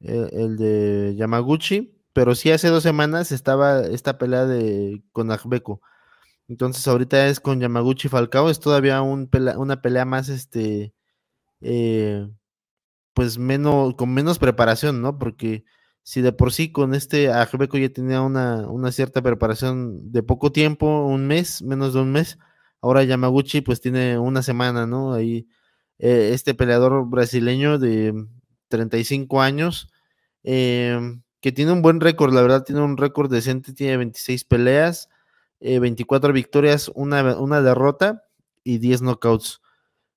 Eh, el, de Yamaguchi, pero si hace dos semanas estaba esta pelea de, con Ajbeco. Entonces ahorita es con Yamaguchi Falcao, es todavía una pelea más este eh, pues menos, con menos preparación, ¿no? Porque si de por sí con este Ajbeco ya tenía una, una, cierta preparación de poco tiempo, un mes, menos de un mes, ahora Yamaguchi pues tiene una semana, ¿no? Ahí eh, este peleador brasileño de, 35 años, em, que tiene un buen récord, la verdad tiene un récord decente, tiene 26 peleas, 24 eh, victorias, una, derrota y 10 knockouts.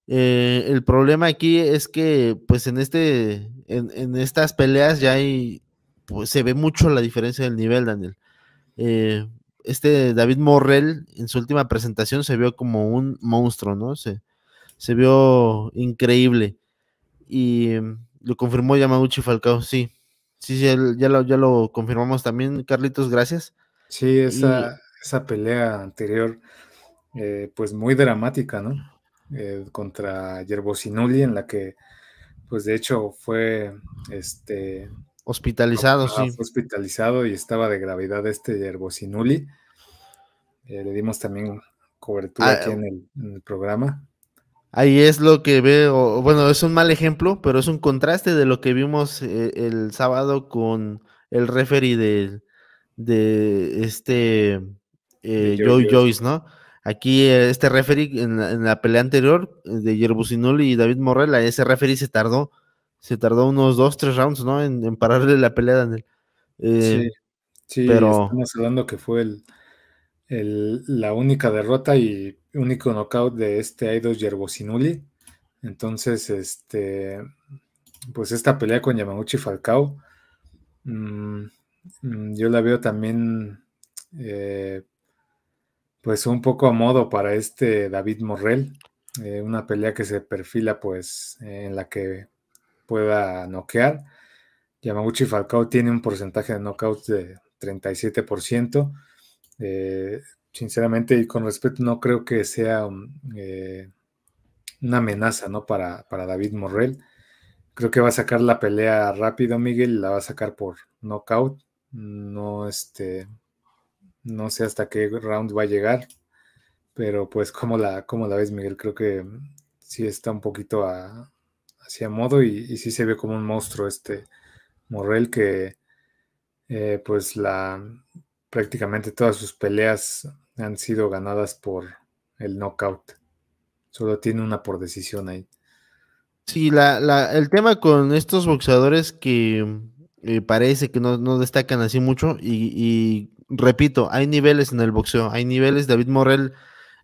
Eh, el problema aquí es que pues en, este, en, estas peleas ya hay, pues, se ve mucho la diferencia del nivel, Daniel. Eh, este David Morrell en su última presentación se vio como un monstruo, ¿no? Se, se vio increíble. Y lo confirmó Yamaguchi Falcao, sí. Sí, sí, ya lo, ya lo confirmamos también, Carlitos, gracias. Sí, esa, esa pelea anterior, eh, pues muy dramática, ¿no? Eh, contra contra Yerbosinuli, en la que, pues de hecho, fue este. Hospitalizado, ah, sí. hospitalizado y estaba de gravedad este Yerbosinuli. Eh, le dimos también cobertura ah, aquí en el, en el programa. Ahí es lo que veo, bueno, es un mal ejemplo, pero es un contraste de lo que vimos eh, el, sábado con el referee de, este eh, Joe Joyce, ¿no? Aquí eh, este referee en la, pelea anterior eh, de Yerbusinol y David Morrell, ese referee se tardó, se tardó unos dos, tres rounds, ¿no? En, pararle la pelea, Daniel. Eh, sí, sí, pero... estamos hablando que fue la única derrota y único knockout de este Aidos Yerbosinuli. Entonces, este, pues esta pelea con Yamaguchi Falcao, mm, mm, yo la veo también, eh, pues un poco a modo para este David Morrell. Eh, una pelea que se perfila, pues, en la que pueda noquear. Yamaguchi Falcao tiene un porcentaje de knockouts de 37%. Eh, sinceramente y con respeto, no creo que sea um, eh, una amenaza, ¿no? Para, para David Morrell. Creo que va a sacar la pelea rápido, Miguel, la va a sacar por knockout. No, este, no sé hasta qué round va a llegar, pero pues como la, como la ves, Miguel, creo que sí está un poquito a, hacia modo y, sí se ve como un monstruo este Morrell que eh, pues la prácticamente todas sus peleas han sido ganadas por el knockout. Solo tiene una por decisión ahí. Sí, la, el tema con estos boxeadores que eh, parece que no, destacan así mucho y, y, repito, hay niveles en el boxeo, hay niveles, David Morrell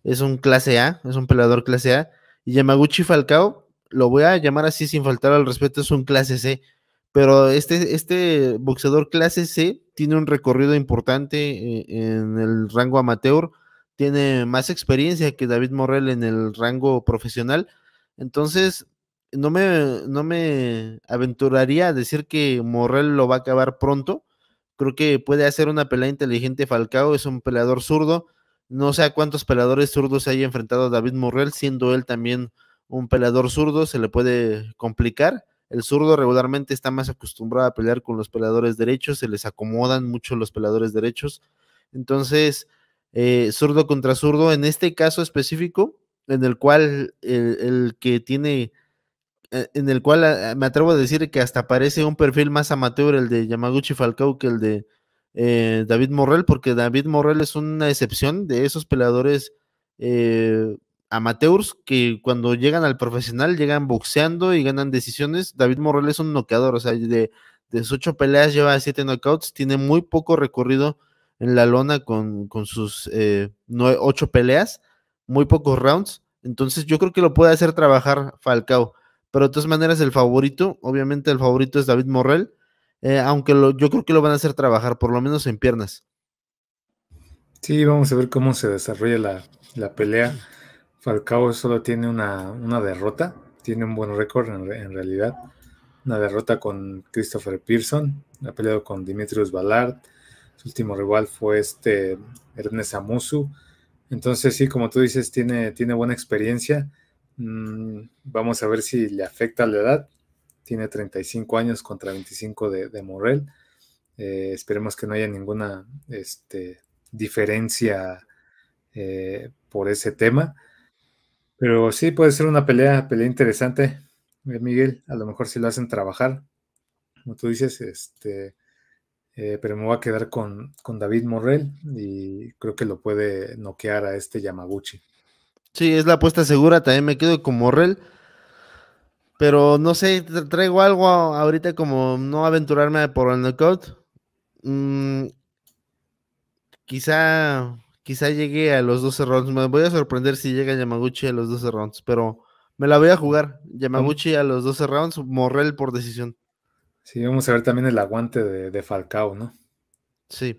es un clase A, es un peleador clase A y Yamaguchi Falcao, lo voy a llamar así sin faltar al respeto, es un clase C pero este, este boxeador clase C tiene un recorrido importante eh, en el rango amateur, tiene más experiencia que David Morrell en el rango profesional, entonces no me, no me aventuraría a decir que Morrell lo va a acabar pronto, creo que puede hacer una pelea inteligente Falcao, es un peleador zurdo, no sé a cuántos peleadores zurdos haya enfrentado David Morrell, siendo él también un peleador zurdo, se le puede complicar. El zurdo regularmente está más acostumbrado a pelear con los peleadores derechos, se les acomodan mucho los peleadores derechos. Entonces, eh, zurdo contra zurdo, en este caso específico, en el cual el, que tiene, eh, en el cual eh, me atrevo a decir que hasta parece un perfil más amateur el de Yamaguchi Falcao que el de David Morrell, porque David Morrell es una excepción de esos peleadores amateurs que cuando llegan al profesional llegan boxeando y ganan decisiones. David Morrell es un noqueador, o sea, de, sus ocho peleas lleva siete knockouts, tiene muy poco recorrido en la lona con, sus eh, ocho peleas, muy pocos rounds. Entonces yo creo que lo puede hacer trabajar Falcao. Pero de todas maneras el favorito, obviamente el favorito es David Morrell, eh, aunque yo creo que lo van a hacer trabajar, por lo menos en piernas. Sí, vamos a ver cómo se desarrolla la, la pelea al cabo solo tiene una, derrota, tiene un buen récord en, realidad. Una derrota con Christopher Pearson, ha peleado con Dimitrius Ballard, su último rival fue este Ernest Amusu. Entonces, sí, como tú dices, tiene, tiene buena experiencia. Mm, vamos a ver si le afecta la edad. Tiene 35 años contra 25 de, Morel. Eh, esperemos que no haya ninguna este, diferencia eh, por ese tema. Pero sí puede ser una pelea, pelea interesante, eh, Miguel. A lo mejor si lo hacen trabajar, como tú dices, este, eh, pero me voy a quedar con, David Morrell y creo que lo puede noquear a este Yamaguchi. Sí, es la apuesta segura, también me quedo con Morrell. Pero no sé, traigo algo ahorita como no aventurarme por el knockout. Mm, quizá quizá llegue a los 12 rounds. Me voy a sorprender si llega Yamaguchi a los 12 rounds, pero me la voy a jugar. Yamaguchi a los 12 rounds, Morrell por decisión. Sí, vamos a ver también el aguante de, de Falcao, ¿no? Sí.